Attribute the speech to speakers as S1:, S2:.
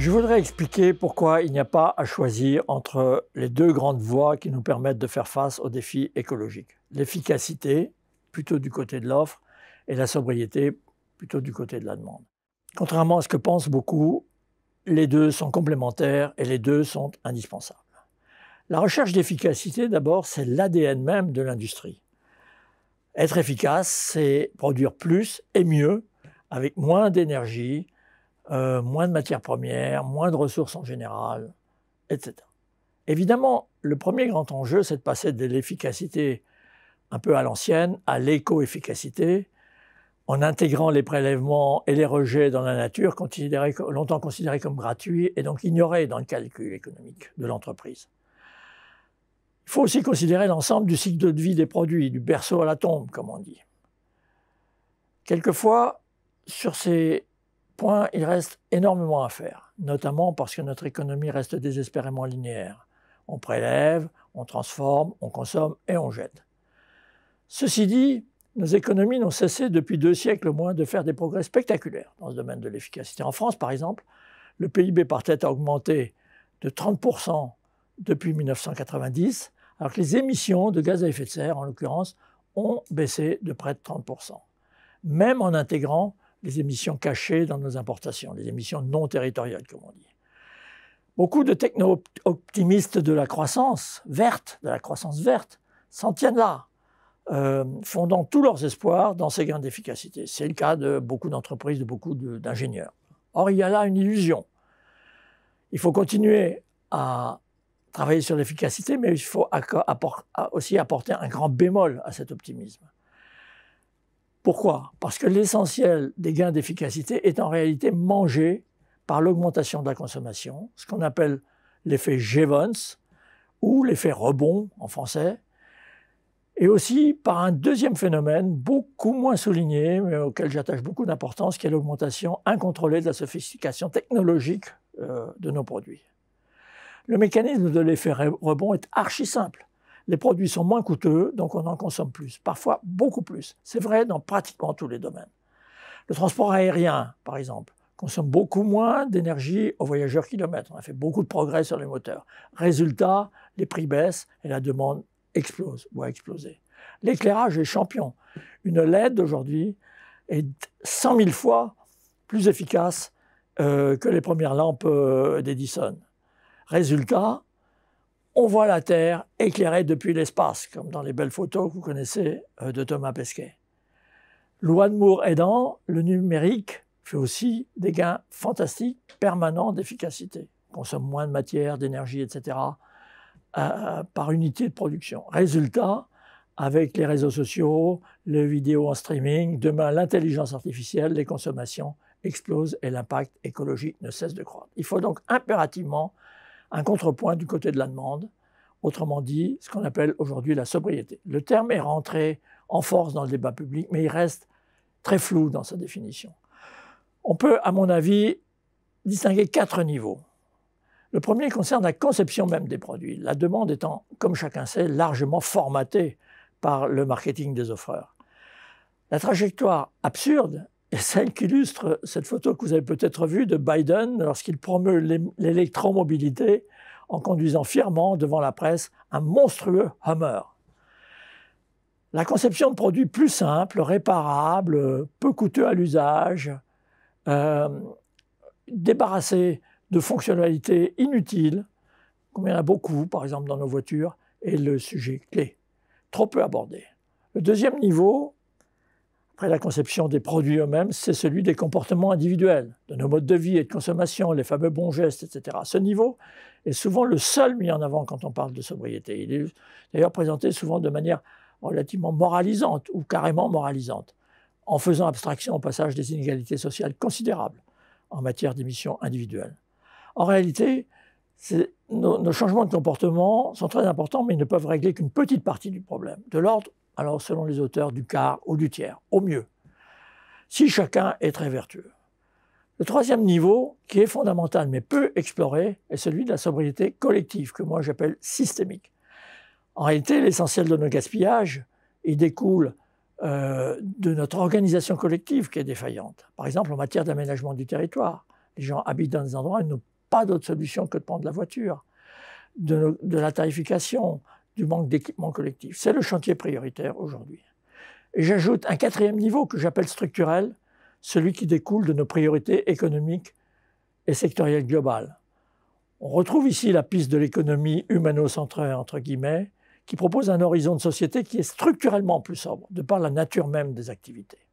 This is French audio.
S1: Je voudrais expliquer pourquoi il n'y a pas à choisir entre les deux grandes voies qui nous permettent de faire face aux défis écologiques. L'efficacité, plutôt du côté de l'offre, et la sobriété, plutôt du côté de la demande. Contrairement à ce que pensent beaucoup, les deux sont complémentaires et les deux sont indispensables. La recherche d'efficacité, d'abord, c'est l'ADN même de l'industrie. Être efficace, c'est produire plus et mieux, avec moins d'énergie, euh, moins de matières premières, moins de ressources en général, etc. Évidemment, le premier grand enjeu, c'est de passer de l'efficacité un peu à l'ancienne à l'éco-efficacité, en intégrant les prélèvements et les rejets dans la nature, considérés, longtemps considérés comme gratuits et donc ignorés dans le calcul économique de l'entreprise. Il faut aussi considérer l'ensemble du cycle de vie des produits, du berceau à la tombe, comme on dit. Quelquefois, sur ces il reste énormément à faire, notamment parce que notre économie reste désespérément linéaire. On prélève, on transforme, on consomme et on jette. Ceci dit, nos économies n'ont cessé depuis deux siècles au moins de faire des progrès spectaculaires dans ce domaine de l'efficacité. En France, par exemple, le PIB par tête a augmenté de 30% depuis 1990, alors que les émissions de gaz à effet de serre, en l'occurrence, ont baissé de près de 30%, même en intégrant les émissions cachées dans nos importations, les émissions non territoriales, comme on dit. Beaucoup de techno-optimistes de la croissance verte, de la croissance verte, s'en tiennent là, euh, fondant tous leurs espoirs dans ces gains d'efficacité. C'est le cas de beaucoup d'entreprises, de beaucoup d'ingénieurs. Or, il y a là une illusion. Il faut continuer à travailler sur l'efficacité, mais il faut aussi apporter un grand bémol à cet optimisme. Pourquoi Parce que l'essentiel des gains d'efficacité est en réalité mangé par l'augmentation de la consommation, ce qu'on appelle l'effet Jevons ou l'effet rebond en français, et aussi par un deuxième phénomène beaucoup moins souligné, mais auquel j'attache beaucoup d'importance, qui est l'augmentation incontrôlée de la sophistication technologique euh, de nos produits. Le mécanisme de l'effet rebond est archi simple les produits sont moins coûteux, donc on en consomme plus, parfois beaucoup plus. C'est vrai dans pratiquement tous les domaines. Le transport aérien, par exemple, consomme beaucoup moins d'énergie aux voyageurs kilomètres. On a fait beaucoup de progrès sur les moteurs. Résultat, les prix baissent et la demande explose ou a explosé. L'éclairage est champion. Une LED d'aujourd'hui est 100 000 fois plus efficace euh, que les premières lampes euh, d'Edison. Résultat, on voit la Terre éclairée depuis l'espace, comme dans les belles photos que vous connaissez euh, de Thomas Pesquet. Loin de Moore aidant, le numérique fait aussi des gains fantastiques, permanents d'efficacité. Consomme moins de matière, d'énergie, etc. Euh, euh, par unité de production. Résultat, avec les réseaux sociaux, les vidéos en streaming, demain l'intelligence artificielle, les consommations explosent et l'impact écologique ne cesse de croître. Il faut donc impérativement un contrepoint du côté de la demande, autrement dit ce qu'on appelle aujourd'hui la sobriété. Le terme est rentré en force dans le débat public, mais il reste très flou dans sa définition. On peut, à mon avis, distinguer quatre niveaux. Le premier concerne la conception même des produits, la demande étant, comme chacun sait, largement formatée par le marketing des offreurs. La trajectoire absurde et celle qui illustre cette photo que vous avez peut-être vue de Biden lorsqu'il promeut l'électromobilité en conduisant fièrement devant la presse un monstrueux Hummer. La conception de produits plus simples, réparables, peu coûteux à l'usage, euh, débarrassés de fonctionnalités inutiles, comme il y en a beaucoup, par exemple, dans nos voitures, est le sujet clé, trop peu abordé. Le deuxième niveau, après, la conception des produits eux-mêmes, c'est celui des comportements individuels, de nos modes de vie et de consommation, les fameux bons gestes, etc. Ce niveau est souvent le seul mis en avant quand on parle de sobriété. Il est d'ailleurs présenté souvent de manière relativement moralisante ou carrément moralisante, en faisant abstraction au passage des inégalités sociales considérables en matière d'émissions individuelles. En réalité, nos, changements de comportement sont très importants, mais ils ne peuvent régler qu'une petite partie du problème, de l'ordre alors selon les auteurs, du quart ou du tiers, au mieux, si chacun est très vertueux. Le troisième niveau, qui est fondamental mais peu exploré, est celui de la sobriété collective, que moi j'appelle systémique. En réalité, l'essentiel de nos gaspillages, il découle euh, de notre organisation collective qui est défaillante. Par exemple, en matière d'aménagement du territoire, les gens habitent dans des endroits où n'ont pas d'autre solution que de prendre la voiture, de la tarification, du manque d'équipement collectif. C'est le chantier prioritaire aujourd'hui. Et j'ajoute un quatrième niveau que j'appelle structurel, celui qui découle de nos priorités économiques et sectorielles globales. On retrouve ici la piste de l'économie humano-centrée, entre guillemets, qui propose un horizon de société qui est structurellement plus sobre, de par la nature même des activités.